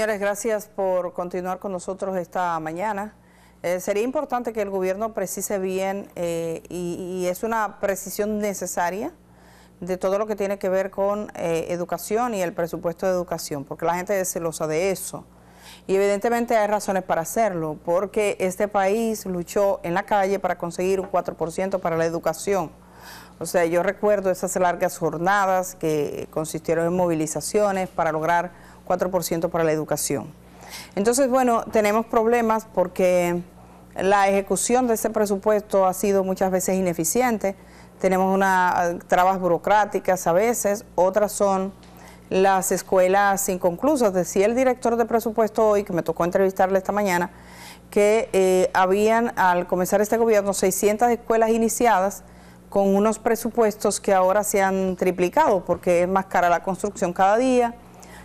señores, gracias por continuar con nosotros esta mañana. Eh, sería importante que el gobierno precise bien eh, y, es una precisión necesaria de todo lo que tiene que ver con eh, educación y el presupuesto de educación, porque la gente es celosa de eso. Y evidentemente hay razones para hacerlo, porque este país luchó en la calle para conseguir un 4% para la educación. O sea, yo recuerdo esas largas jornadas que consistieron en movilizaciones para lograr 4% para la educación. Entonces, bueno, tenemos problemas porque la ejecución de ese presupuesto ha sido muchas veces ineficiente. Tenemos unas ah, trabas burocráticas a veces, otras son las escuelas inconclusas. Decía el director de presupuesto hoy, que me tocó entrevistarle esta mañana, que eh, habían al comenzar este gobierno 600 escuelas iniciadas con unos presupuestos que ahora se han triplicado porque es más cara la construcción cada día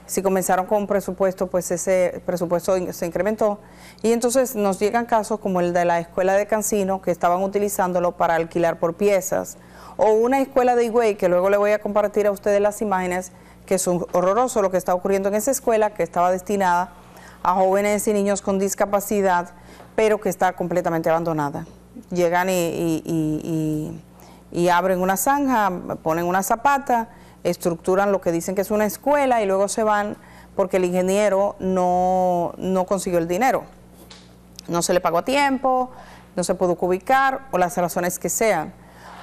si comenzaron con un presupuesto, pues ese presupuesto se incrementó. Y entonces nos llegan casos como el de la escuela de Cancino, que estaban utilizándolo para alquilar por piezas, o una escuela de Higüey, que luego le voy a compartir a ustedes las imágenes, que es horroroso lo que está ocurriendo en esa escuela, que estaba destinada a jóvenes y niños con discapacidad, pero que está completamente abandonada. Llegan y, y abren una zanja, ponen una zapata estructuran lo que dicen que es una escuela y luego se van porque el ingeniero no, consiguió el dinero. No se le pagó a tiempo, no se pudo ubicar o las razones que sean.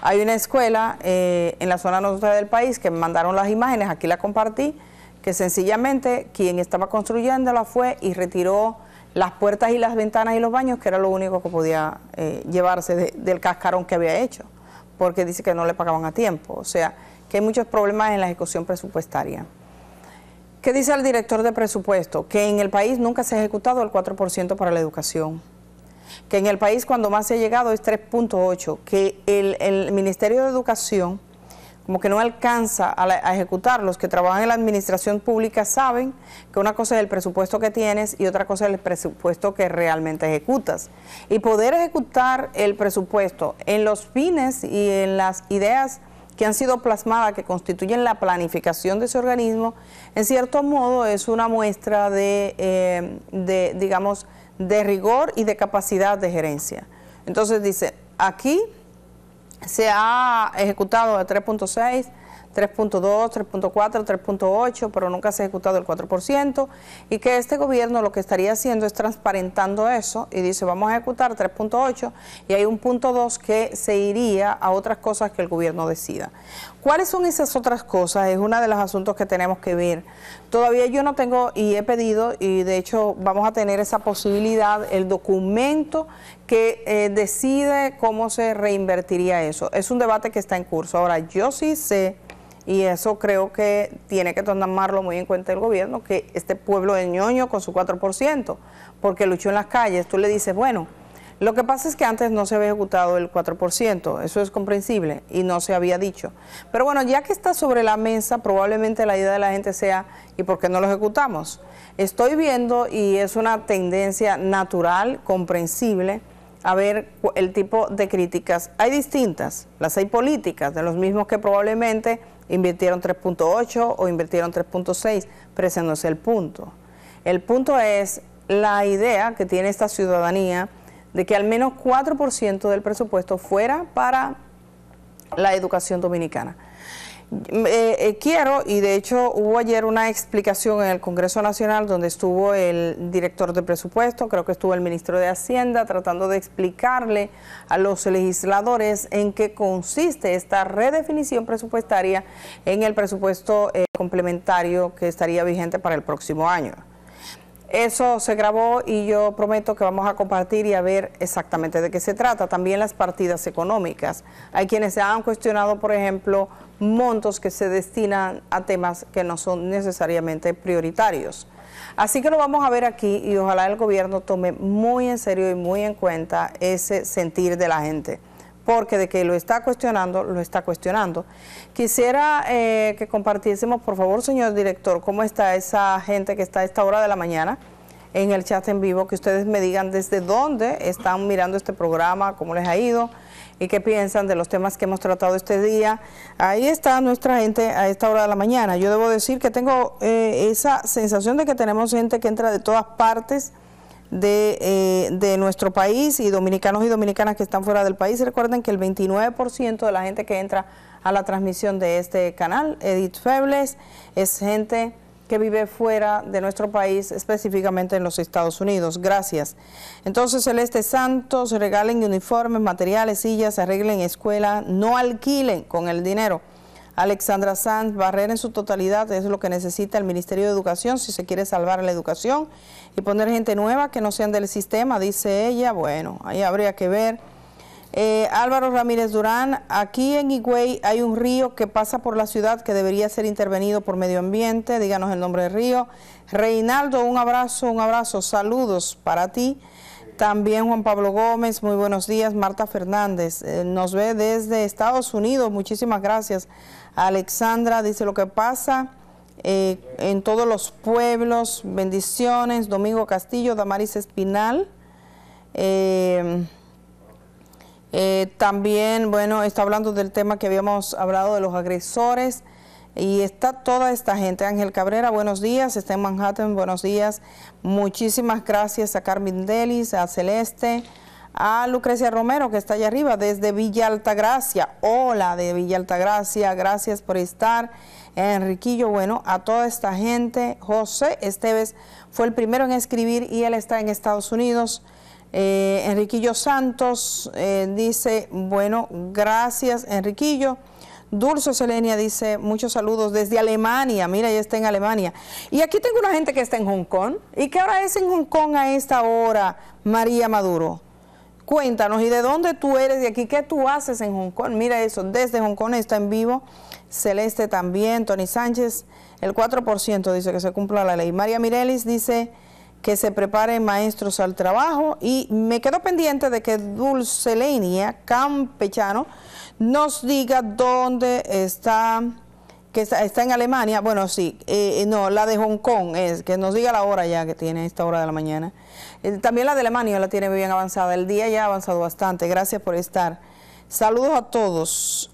Hay una escuela eh, en la zona norte del país que me mandaron las imágenes, aquí la compartí, que sencillamente quien estaba construyéndola fue y retiró las puertas y las ventanas y los baños, que era lo único que podía eh, llevarse del cascarón que había hecho, porque dice que no le pagaban a tiempo. O sea, que hay muchos problemas en la ejecución presupuestaria. ¿Qué dice el director de presupuesto? Que en el país nunca se ha ejecutado el 4% para la educación. Que en el país cuando más se ha llegado es 3.8. Que el, Ministerio de Educación como que no alcanza a, a, ejecutar. Los que trabajan en la administración pública saben que una cosa es el presupuesto que tienes y otra cosa es el presupuesto que realmente ejecutas. Y poder ejecutar el presupuesto en los fines y en las ideas que han sido plasmadas, que constituyen la planificación de ese organismo, en cierto modo es una muestra de, eh, digamos, de rigor y de capacidad de gerencia. Entonces dice, aquí se ha ejecutado el 3.6 3.2, 3.4, 3.8, pero nunca se ha ejecutado el 4%, y que este gobierno lo que estaría haciendo es transparentando eso y dice, vamos a ejecutar 3.8 y hay un punto 2 que se iría a otras cosas que el gobierno decida. ¿Cuáles son esas otras cosas? Es uno de los asuntos que tenemos que ver. Todavía yo no tengo y he pedido, y de hecho vamos a tener esa posibilidad, el documento que eh, decide cómo se reinvertiría eso. Es un debate que está en curso. Ahora, yo sí sé y eso creo que tiene que tomarlo muy en cuenta el gobierno, que este pueblo de ñoño con su 4%, porque luchó en las calles, tú le dices, bueno, lo que pasa es que antes no se había ejecutado el 4%, eso es comprensible y no se había dicho. Pero bueno, ya que está sobre la mesa, probablemente la idea de la gente sea, ¿y por qué no lo ejecutamos? Estoy viendo, y es una tendencia natural, comprensible, a ver el tipo de críticas. Hay distintas, las hay políticas, de los mismos que probablemente invirtieron 3.8 o invirtieron 3.6, pero ese no es el punto. El punto es la idea que tiene esta ciudadanía de que al menos 4% del presupuesto fuera para la educación dominicana. Eh, eh, quiero, y de hecho hubo ayer una explicación en el Congreso Nacional donde estuvo el director de presupuesto, creo que estuvo el ministro de Hacienda, tratando de explicarle a los legisladores en qué consiste esta redefinición presupuestaria en el presupuesto eh, complementario que estaría vigente para el próximo año. Eso se grabó y yo prometo que vamos a compartir y a ver exactamente de qué se trata. También las partidas económicas. Hay quienes se han cuestionado, por ejemplo, montos que se destinan a temas que no son necesariamente prioritarios. Así que lo vamos a ver aquí y ojalá el gobierno tome muy en serio y muy en cuenta ese sentir de la gente porque de que lo está cuestionando, lo está cuestionando. Quisiera eh, que compartiésemos, por favor, señor director, cómo está esa gente que está a esta hora de la mañana en el chat en vivo, que ustedes me digan desde dónde están mirando este programa, cómo les ha ido y qué piensan de los temas que hemos tratado este día. Ahí está nuestra gente a esta hora de la mañana. Yo debo decir que tengo eh, esa sensación de que tenemos gente que entra de todas partes de, eh, de nuestro país y dominicanos y dominicanas que están fuera del país. Recuerden que el 29% de la gente que entra a la transmisión de este canal, Edith Febles, es gente que vive fuera de nuestro país, específicamente en los Estados Unidos. Gracias. Entonces, Celeste Santos, regalen uniformes, materiales, sillas, arreglen escuela, no alquilen con el dinero Alexandra Sanz Barrera en su totalidad es lo que necesita el Ministerio de Educación si se quiere salvar la educación y poner gente nueva que no sean del sistema, dice ella. Bueno, ahí habría que ver. Eh, Álvaro Ramírez Durán, aquí en Higüey hay un río que pasa por la ciudad que debería ser intervenido por medio ambiente, díganos el nombre del río. Reinaldo, un abrazo, un abrazo, saludos para ti. También Juan Pablo Gómez, muy buenos días. Marta Fernández, eh, nos ve desde Estados Unidos, muchísimas gracias Alexandra dice lo que pasa eh, en todos los pueblos, bendiciones, Domingo Castillo, Damaris Espinal. Eh, eh, también, bueno, está hablando del tema que habíamos hablado de los agresores. Y está toda esta gente. Ángel Cabrera, buenos días. Está en Manhattan, buenos días. Muchísimas gracias a Carmen Delis, a Celeste a Lucrecia Romero, que está allá arriba, desde Villa Altagracia. Hola de Villa Altagracia, gracias por estar. Enriquillo, bueno, a toda esta gente. José Esteves fue el primero en escribir y él está en Estados Unidos. Eh, Enriquillo Santos eh, dice, bueno, gracias Enriquillo. Dulce Selenia dice, muchos saludos desde Alemania, mira, ya está en Alemania. Y aquí tengo una gente que está en Hong Kong. ¿Y qué hora es en Hong Kong a esta hora, María Maduro? Cuéntanos, ¿y de dónde tú eres y aquí qué tú haces en Hong Kong? Mira eso, desde Hong Kong está en vivo. Celeste también, Tony Sánchez, el 4% dice que se cumpla la ley. María Mirelis dice que se preparen maestros al trabajo y me quedo pendiente de que Dulcelenia Campechano nos diga dónde está que está, en Alemania, bueno, sí, eh, eh, no, la de Hong Kong, es, que nos diga la hora ya que tiene esta hora de la mañana. Eh, también la de Alemania la tiene bien avanzada, el día ya ha avanzado bastante, gracias por estar. Saludos a todos.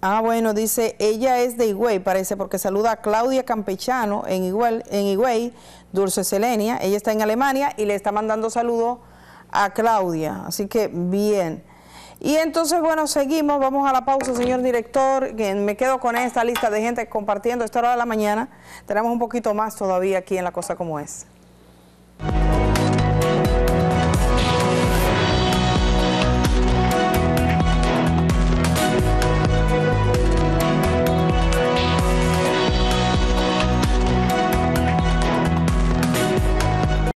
Ah, bueno, dice, ella es de Higüey, parece, porque saluda a Claudia Campechano en Igual en Higüey Dulce Selenia, ella está en Alemania y le está mandando saludos a Claudia, así que bien. Y entonces, bueno, seguimos, vamos a la pausa, señor director. Me quedo con esta lista de gente compartiendo esta hora de la mañana. Tenemos un poquito más todavía aquí en La Cosa Como Es.